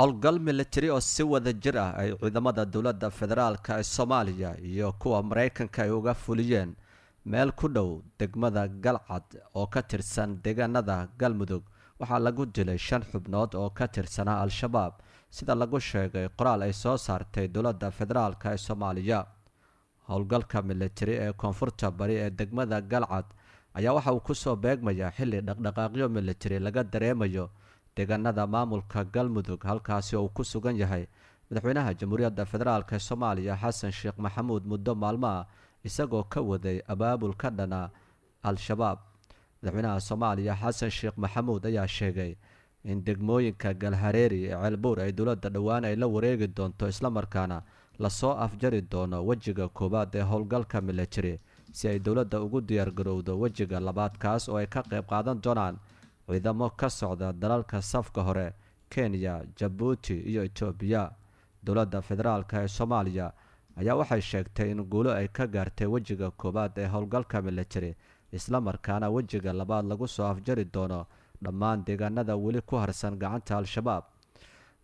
howlgal militari oo si wada jir ah ay ciidamada dowladda federaalka ee soomaaliya iyo kuwa maraykanka ay uga fuliyeen meel ku dhow degmada galcad oo ka tirsan deegaanada galmudug waxaa lagu dilay shan xubnood oo ka tirsanaa al-shabaab sida lagu sheegay qoraal ay soo saartay dowladda federaalka ee soomaaliya howlgalka militari ee koonfurta bari ee degmada galcad ayaa waxa uu kusoo beegmayaa xilli dhaqdhaqaaqyo militari laga dareemayo deegaanada maamulka galmudug halkaasi uu ku sugan yahay madaxweynaha jamhuuriyadda federaalk ee soomaaliya xasan sheekh maxamuud muddo maalmo ah, isagoo ka waday abaabul ka dhana al-shabaab madaxweynaha soomaaliya xasan sheekh maxamuud ayaa sheegay in degmooyinka galhareeri ee ceelbuur ay dowladda dhowaan ay la wareegi doonto isla markaana lasoo afjari doono wejiga koowaad ee howlgalka milajari si ay dowladda ugu diyaargarowdo wejiga labaad kaas oo ay ka qayb qaadan doonaan ciidamo ka socda dalalka safka hore kenya jabuuti iyo etoobiya dowladda federaalk ee soomaaliya ayaa waxay sheegtay in guulo ay ka gaartay wejiga koowaad ee howlgalka militari markaana wejiga labaad lagu soo afjari doono dhammaan deegaanada weli ku harsan gacanta al-shabaab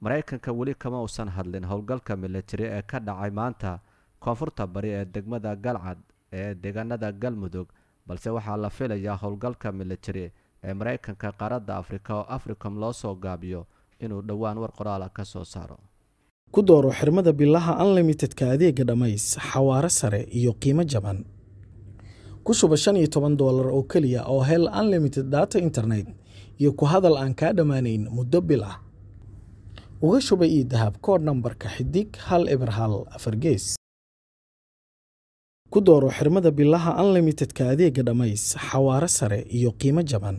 maraykanka weli kama uusan hadlin howlgalka militari ee ka dhacay maanta koonfurta bari ee degmada galcad ee deegaanada galmudug balse waxaa la filayaa howlgalka militari ee maraykanka qaaradda afrika oo africom loo soo gaabiyo inuu dhowaan war qoraala ah ka soo saaro ku dooro xirmada bilaha unlimitedka adeega dhammays xawaaro sare iyo qiimo jaban ku shuba shan iyo toban doolar oo keliya oo hel unlimited data internet iyo ku hadal aan kaa dhammaanayn muddo bil ah uga shuba io dahab kood nambarka xidig hal eber hal afargees ku dooro xirmada bilaha unlimitedka adeega dhammays xawaaro sare iyo qiimo jaban